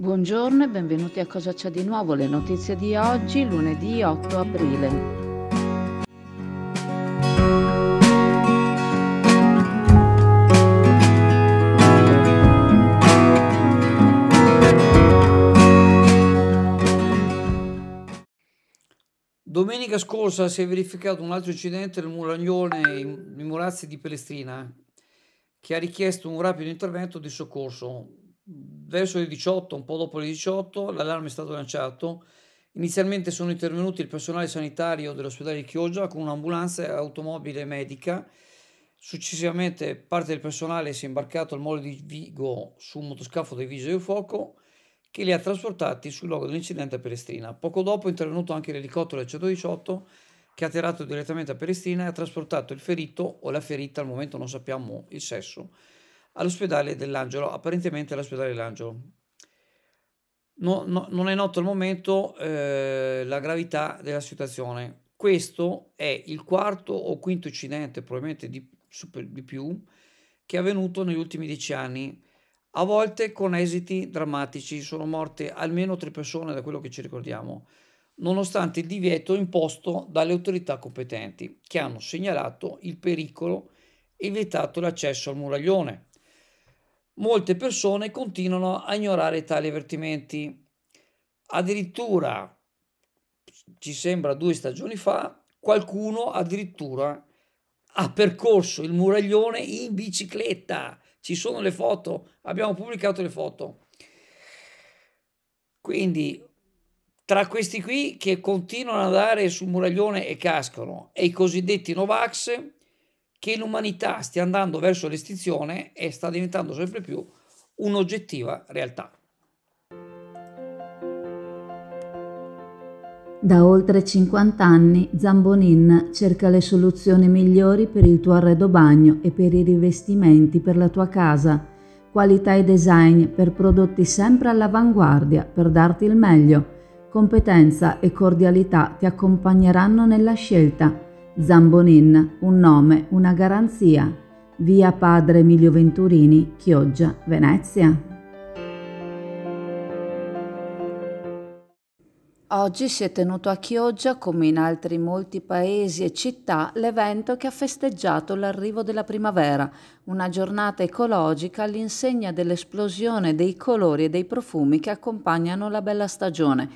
Buongiorno e benvenuti a Cosa c'è di nuovo, le notizie di oggi, lunedì 8 aprile. Domenica scorsa si è verificato un altro incidente nel Muragnone in Murazzi di Pelestrina che ha richiesto un rapido intervento di soccorso verso le 18, un po' dopo le 18, l'allarme è stato lanciato. Inizialmente sono intervenuti il personale sanitario dell'ospedale di Chioggia con un'ambulanza e automobile medica. Successivamente parte del personale si è imbarcato al molo di Vigo su un motoscafo dei Vigili del Fuoco che li ha trasportati sul luogo dell'incidente a Perestrina. Poco dopo è intervenuto anche l'elicottero del 118 che ha atterrato direttamente a Perestrina e ha trasportato il ferito o la ferita, al momento non sappiamo il sesso, all'ospedale dell'Angelo, apparentemente all'ospedale dell'Angelo. No, no, non è noto al momento eh, la gravità della situazione. Questo è il quarto o quinto incidente, probabilmente di, super, di più, che è avvenuto negli ultimi dieci anni, a volte con esiti drammatici. Sono morte almeno tre persone da quello che ci ricordiamo nonostante il divieto imposto dalle autorità competenti, che hanno segnalato il pericolo e vietato l'accesso al muraglione molte persone continuano a ignorare tali avvertimenti. Addirittura, ci sembra due stagioni fa, qualcuno addirittura ha percorso il muraglione in bicicletta. Ci sono le foto, abbiamo pubblicato le foto. Quindi tra questi qui che continuano ad andare sul muraglione e cascano e i cosiddetti Novax che l'umanità stia andando verso l'estinzione e sta diventando sempre più un'oggettiva realtà. Da oltre 50 anni Zambonin cerca le soluzioni migliori per il tuo arredo bagno e per i rivestimenti per la tua casa. Qualità e design per prodotti sempre all'avanguardia per darti il meglio. Competenza e cordialità ti accompagneranno nella scelta Zambonin, un nome, una garanzia. Via Padre Emilio Venturini, Chioggia, Venezia. Oggi si è tenuto a Chioggia, come in altri molti paesi e città, l'evento che ha festeggiato l'arrivo della primavera, una giornata ecologica all'insegna dell'esplosione dei colori e dei profumi che accompagnano la bella stagione.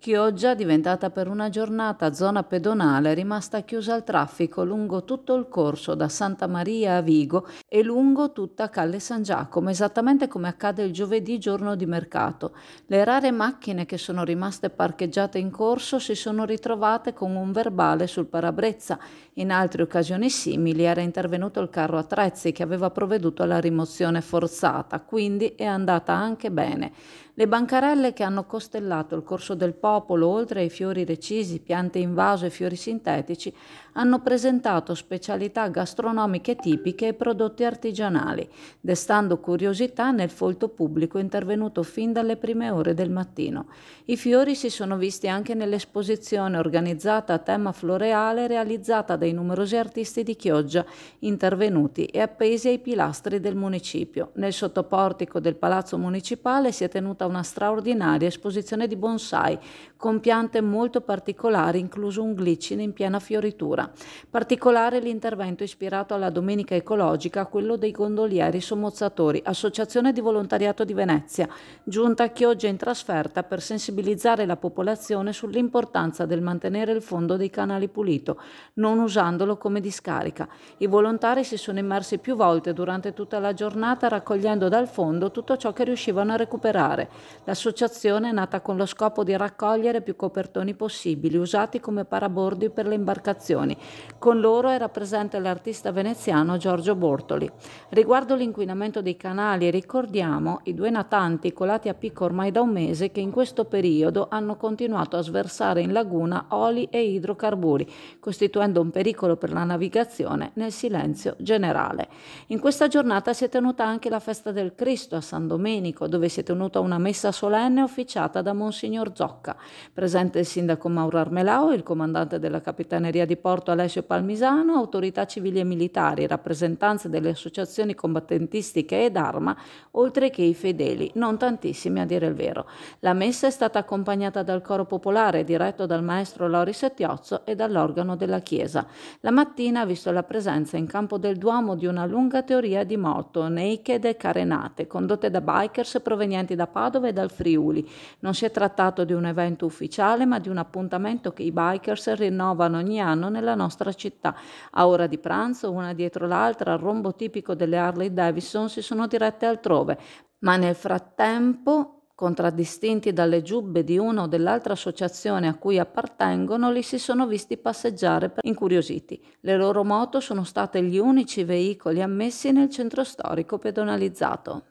Chioggia, diventata per una giornata zona pedonale, è rimasta chiusa al traffico lungo tutto il corso da Santa Maria a Vigo e lungo tutta Calle San Giacomo, esattamente come accade il giovedì giorno di mercato. Le rare macchine che sono rimaste parcheggiate in corso si sono ritrovate con un verbale sul parabrezza. In altre occasioni simili era intervenuto il carro attrezzi che aveva provveduto alla rimozione forzata, quindi è andata anche bene. Le bancarelle che hanno costellato il corso del porto popolo, oltre ai fiori recisi, piante in vaso e fiori sintetici, hanno presentato specialità gastronomiche tipiche e prodotti artigianali, destando curiosità nel folto pubblico intervenuto fin dalle prime ore del mattino. I fiori si sono visti anche nell'esposizione organizzata a tema floreale realizzata dai numerosi artisti di Chioggia intervenuti e appesi ai pilastri del municipio. Nel sottoportico del Palazzo Municipale si è tenuta una straordinaria esposizione di bonsai con piante molto particolari, incluso un glicine in piena fioritura. Particolare l'intervento ispirato alla Domenica Ecologica, quello dei gondolieri sommozzatori, Associazione di Volontariato di Venezia, giunta a Chioggia in trasferta per sensibilizzare la popolazione sull'importanza del mantenere il fondo dei canali pulito, non usandolo come discarica. I volontari si sono immersi più volte durante tutta la giornata raccogliendo dal fondo tutto ciò che riuscivano a recuperare. L'associazione è nata con lo scopo di raccogliere raccogliere più copertoni possibili, usati come parabordi per le imbarcazioni. Con loro era presente l'artista veneziano Giorgio Bortoli. Riguardo l'inquinamento dei canali, ricordiamo i due natanti colati a picco ormai da un mese che in questo periodo hanno continuato a sversare in laguna oli e idrocarburi, costituendo un pericolo per la navigazione nel silenzio generale. In questa giornata si è tenuta anche la festa del Cristo a San Domenico, dove si è tenuta una messa solenne officiata da Monsignor Zocca. Presente il sindaco Mauro Armelao, il comandante della Capitaneria di Porto Alessio Palmisano, autorità civili e militari, rappresentanze delle associazioni combattentistiche ed arma, oltre che i fedeli, non tantissimi a dire il vero. La messa è stata accompagnata dal coro popolare diretto dal maestro Loris Settiozzo e dall'organo della Chiesa. La mattina ha visto la presenza in campo del Duomo di una lunga teoria di moto, naked e carenate, condotte da bikers provenienti da Padova e dal Friuli. Non si è trattato di un evento evento ufficiale, ma di un appuntamento che i bikers rinnovano ogni anno nella nostra città. A ora di pranzo, una dietro l'altra, al rombo tipico delle Harley Davidson si sono dirette altrove, ma nel frattempo contraddistinti dalle giubbe di una o dell'altra associazione a cui appartengono, li si sono visti passeggiare incuriositi. Le loro moto sono state gli unici veicoli ammessi nel centro storico pedonalizzato.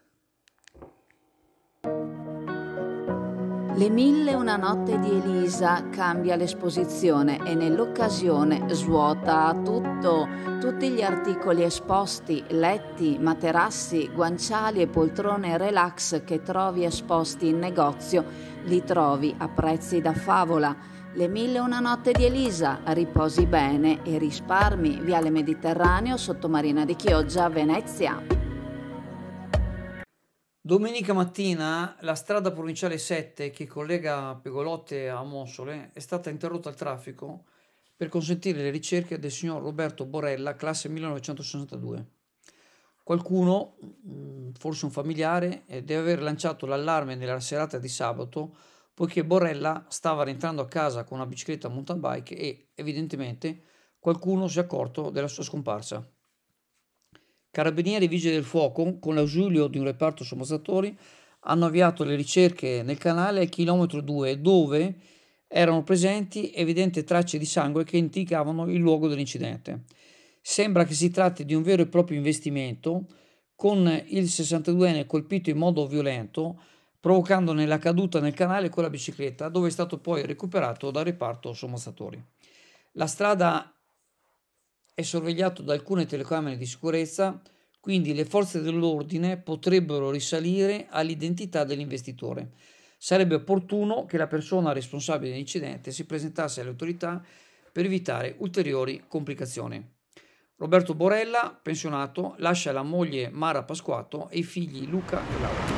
Le mille una notte di Elisa cambia l'esposizione e nell'occasione svuota tutto, tutti gli articoli esposti, letti, materassi, guanciali e poltrone relax che trovi esposti in negozio, li trovi a prezzi da favola. Le mille una notte di Elisa, riposi bene e risparmi, Viale Mediterraneo, Sottomarina di Chioggia, Venezia. Domenica mattina la strada provinciale 7 che collega Pegolotte a Monsole eh, è stata interrotta al traffico per consentire le ricerche del signor Roberto Borella, classe 1962. Qualcuno, mm, forse un familiare, eh, deve aver lanciato l'allarme nella serata di sabato poiché Borella stava rientrando a casa con una bicicletta mountain bike e evidentemente qualcuno si è accorto della sua scomparsa. Carabinieri e Vigili del Fuoco, con l'ausilio di un reparto sommozzatori, hanno avviato le ricerche nel canale al chilometro 2 dove erano presenti evidenti tracce di sangue che indicavano il luogo dell'incidente. Sembra che si tratti di un vero e proprio investimento con il 62enne colpito in modo violento provocandone la caduta nel canale con la bicicletta dove è stato poi recuperato dal reparto sommozzatori. La strada è sorvegliato da alcune telecamere di sicurezza, quindi le forze dell'ordine potrebbero risalire all'identità dell'investitore. Sarebbe opportuno che la persona responsabile dell'incidente si presentasse alle autorità per evitare ulteriori complicazioni. Roberto Borella, pensionato, lascia la moglie Mara Pasquato e i figli Luca e Laura.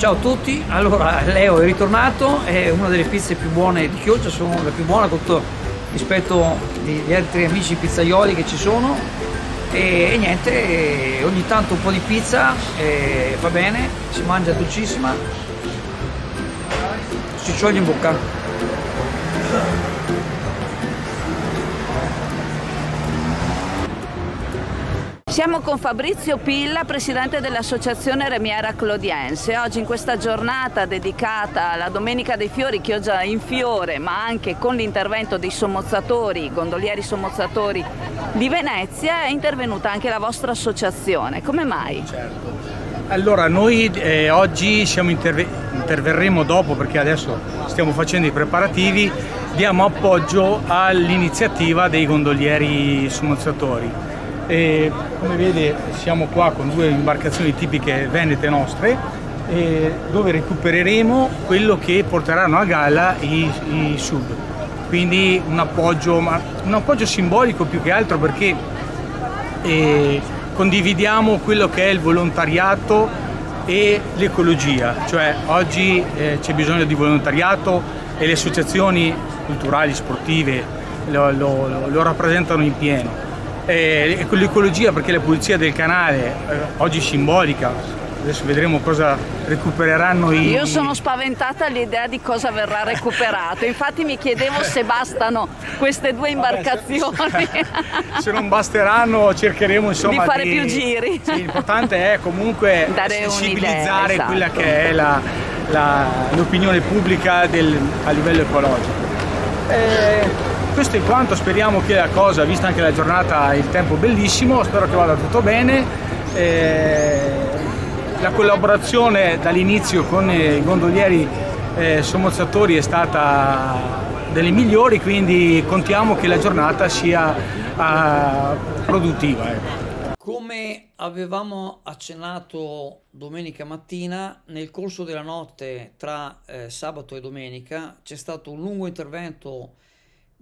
Ciao a tutti, allora Leo è ritornato, è una delle pizze più buone di Chioggia, sono la più buona con tutto rispetto agli altri amici pizzaioli che ci sono e, e niente, ogni tanto un po' di pizza e, va bene, si mangia dolcissima, si scioglie in bocca. Siamo con Fabrizio Pilla, presidente dell'Associazione Remiera Clodiense. Oggi in questa giornata dedicata alla Domenica dei Fiori, che ho già in fiore, ma anche con l'intervento dei sommozzatori, gondolieri sommozzatori di Venezia, è intervenuta anche la vostra associazione. Come mai? Certo. Allora, noi eh, oggi interve interverremo dopo, perché adesso stiamo facendo i preparativi, diamo appoggio all'iniziativa dei gondolieri sommozzatori e come vede siamo qua con due imbarcazioni tipiche venete nostre eh, dove recupereremo quello che porteranno a galla i, i sub. Quindi un appoggio, un appoggio, simbolico più che altro perché eh, condividiamo quello che è il volontariato e l'ecologia, cioè oggi eh, c'è bisogno di volontariato e le associazioni culturali, sportive lo, lo, lo rappresentano in pieno eh, l'ecologia perché la pulizia del canale eh, oggi simbolica adesso vedremo cosa recupereranno i io sono spaventata all'idea di cosa verrà recuperato infatti mi chiedevo se bastano queste due imbarcazioni se non basteranno cercheremo insomma di fare di... più giri sì, l'importante è comunque Dare sensibilizzare esatto. quella che è l'opinione pubblica del, a livello ecologico eh, questo è quanto, speriamo che la cosa, vista anche la giornata, il tempo bellissimo, spero che vada tutto bene. Eh, la collaborazione dall'inizio con eh, i gondolieri eh, sommozzatori è stata delle migliori, quindi contiamo che la giornata sia uh, produttiva. Ecco. Come avevamo accennato domenica mattina, nel corso della notte tra eh, sabato e domenica c'è stato un lungo intervento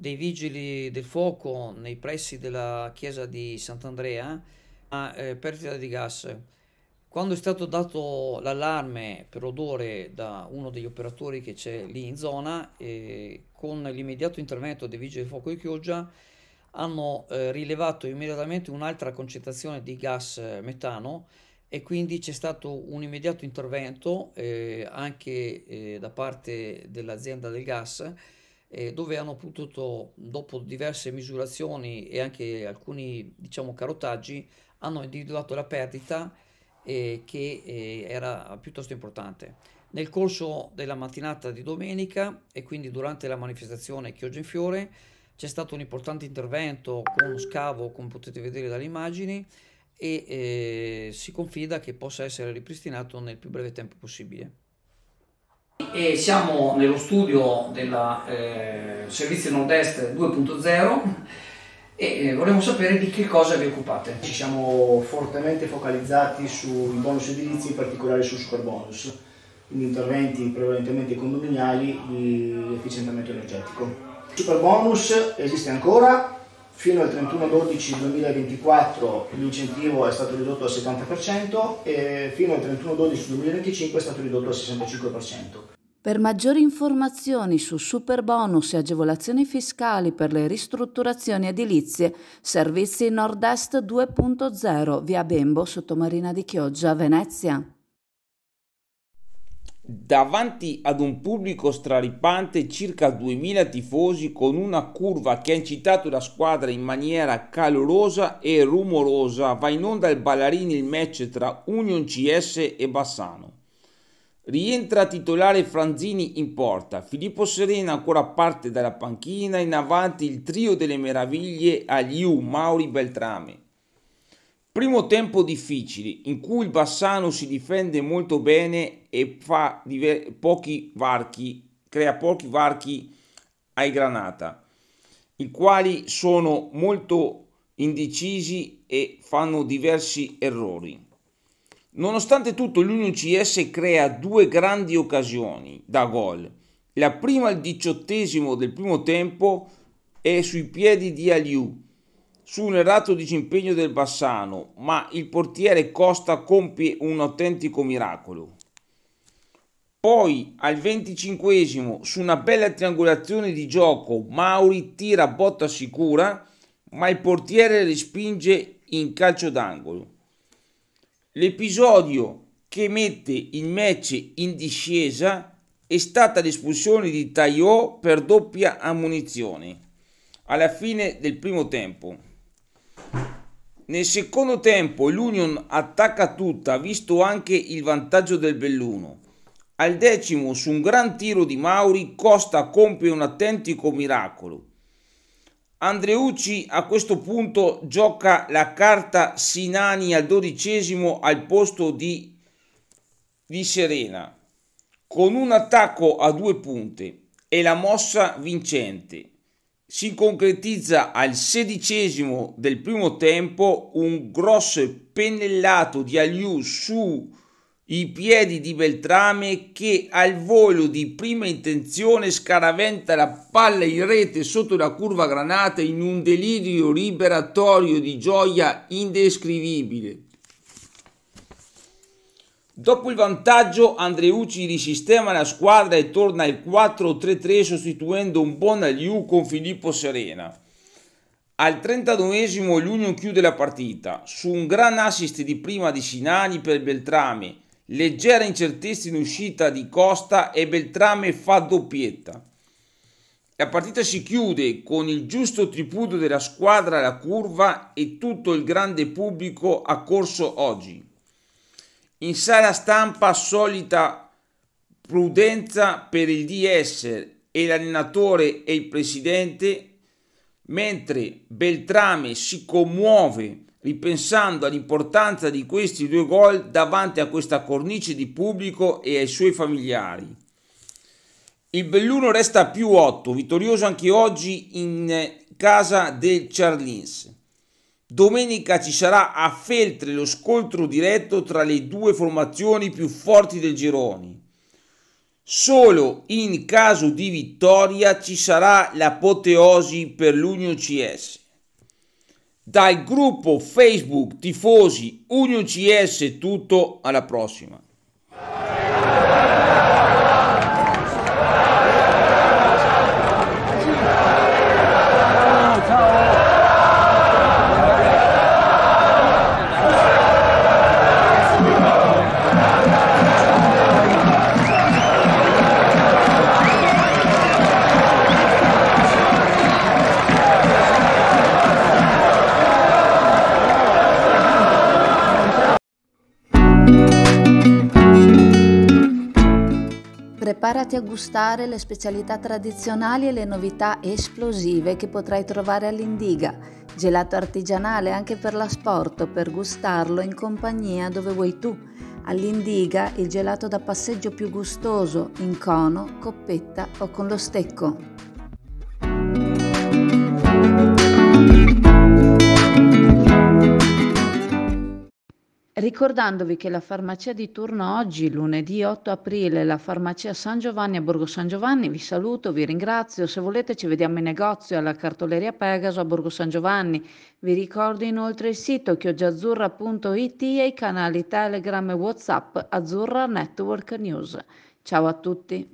dei vigili del fuoco nei pressi della chiesa di Sant'Andrea a eh, perdita di gas. Quando è stato dato l'allarme per odore da uno degli operatori che c'è lì in zona, eh, con l'immediato intervento dei vigili del fuoco di Chioggia hanno eh, rilevato immediatamente un'altra concentrazione di gas eh, metano e quindi c'è stato un immediato intervento eh, anche eh, da parte dell'azienda del gas eh, dove hanno potuto, dopo diverse misurazioni e anche alcuni diciamo, carotaggi, hanno individuato la perdita eh, che eh, era piuttosto importante. Nel corso della mattinata di domenica e quindi durante la manifestazione Chioggia in Fiore c'è stato un importante intervento con uno scavo, come potete vedere dalle immagini, e eh, si confida che possa essere ripristinato nel più breve tempo possibile. E siamo nello studio del eh, servizio Nord-Est 2.0 e eh, volevo sapere di che cosa vi occupate. Ci siamo fortemente focalizzati sui bonus edilizi, in particolare su super bonus, quindi interventi prevalentemente condominiali di efficientamento energetico. Super bonus esiste ancora, Fino al 31-12-2024 l'incentivo è stato ridotto al 70% e fino al 31-12-2025 è stato ridotto al 65%. Per maggiori informazioni su super bonus e agevolazioni fiscali per le ristrutturazioni edilizie, servizi Nord-Est 2.0 via Bembo, sottomarina di Chioggia, Venezia davanti ad un pubblico straripante, circa 2000 tifosi, con una curva che ha incitato la squadra in maniera calorosa e rumorosa, va in onda il Ballarini il match tra Union CS e Bassano. Rientra titolare Franzini in porta, Filippo Serena ancora parte dalla panchina, in avanti il trio delle meraviglie agli U Mauri, Beltrame. Primo tempo difficile, in cui il Bassano si difende molto bene e fa pochi varchi, crea pochi varchi ai Granata, i quali sono molto indecisi e fanno diversi errori. Nonostante tutto l'Union CS crea due grandi occasioni da gol. La prima al diciottesimo del primo tempo è sui piedi di Aliu, su un errato disimpegno del Bassano, ma il portiere Costa compie un autentico miracolo. Poi al 25 esimo su una bella triangolazione di gioco Mauri tira botta sicura ma il portiere respinge in calcio d'angolo. L'episodio che mette il match in discesa è stata l'espulsione di Taillot per doppia ammunizione alla fine del primo tempo. Nel secondo tempo l'Union attacca tutta, visto anche il vantaggio del Belluno. Al decimo, su un gran tiro di Mauri, Costa compie un autentico miracolo. Andreucci a questo punto gioca la carta Sinani al dodicesimo al posto di, di Serena, con un attacco a due punte e la mossa vincente. Si concretizza al sedicesimo del primo tempo un grosso pennellato di Aliu su i piedi di Beltrame che al volo di prima intenzione scaraventa la palla in rete sotto la curva granata in un delirio liberatorio di gioia indescrivibile. Dopo il vantaggio Andreucci risistema la squadra e torna al 4-3-3 sostituendo un buon Liu con Filippo Serena. Al 32 esimo l'Union chiude la partita su un gran assist di prima di Sinani per Beltrame Leggera incertezza in uscita di Costa e Beltrame fa doppietta. La partita si chiude con il giusto tripudio della squadra alla curva e tutto il grande pubblico a corso oggi. In sala stampa solita prudenza per il DS e l'allenatore e il presidente, mentre Beltrame si commuove ripensando all'importanza di questi due gol davanti a questa cornice di pubblico e ai suoi familiari. Il Belluno resta più 8, vittorioso anche oggi in casa del Charlins. Domenica ci sarà a Feltre lo scontro diretto tra le due formazioni più forti del Gironi. Solo in caso di vittoria ci sarà l'apoteosi per l'Union CS dal gruppo Facebook Tifosi Union CS tutto alla prossima. Preparati a gustare le specialità tradizionali e le novità esplosive che potrai trovare all'Indiga. Gelato artigianale anche per l'asporto, per gustarlo in compagnia dove vuoi tu. All'Indiga il gelato da passeggio più gustoso, in cono, coppetta o con lo stecco. ricordandovi che la farmacia di turno oggi, lunedì 8 aprile, la farmacia San Giovanni a Borgo San Giovanni, vi saluto, vi ringrazio, se volete ci vediamo in negozio alla cartoleria Pegaso a Borgo San Giovanni, vi ricordo inoltre il sito chioggiazzurra.it e i canali Telegram e Whatsapp Azzurra Network News. Ciao a tutti!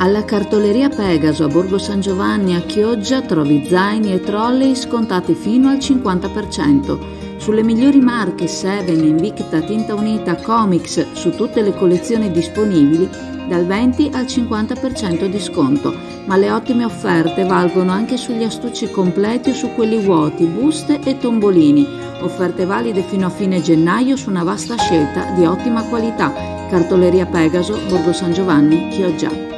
Alla cartoleria Pegaso a Borgo San Giovanni a Chioggia trovi zaini e trolley scontati fino al 50% sulle migliori marche Seven, Invicta, Tinta Unita, Comics, su tutte le collezioni disponibili dal 20 al 50% di sconto, ma le ottime offerte valgono anche sugli astucci completi o su quelli vuoti, buste e tombolini, offerte valide fino a fine gennaio su una vasta scelta di ottima qualità. Cartoleria Pegaso, Borgo San Giovanni, Chioggia.